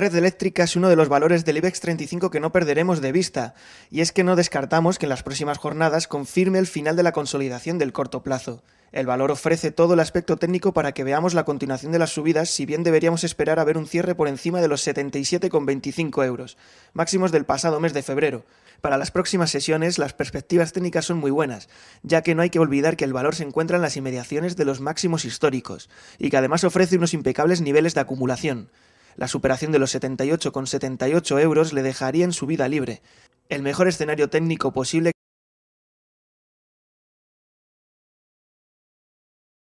Red eléctrica es uno de los valores del IBEX 35 que no perderemos de vista, y es que no descartamos que en las próximas jornadas confirme el final de la consolidación del corto plazo. El valor ofrece todo el aspecto técnico para que veamos la continuación de las subidas, si bien deberíamos esperar a ver un cierre por encima de los 77,25 euros, máximos del pasado mes de febrero. Para las próximas sesiones las perspectivas técnicas son muy buenas, ya que no hay que olvidar que el valor se encuentra en las inmediaciones de los máximos históricos, y que además ofrece unos impecables niveles de acumulación. La superación de los 78,78 78 euros le dejaría en su vida libre. El mejor escenario técnico posible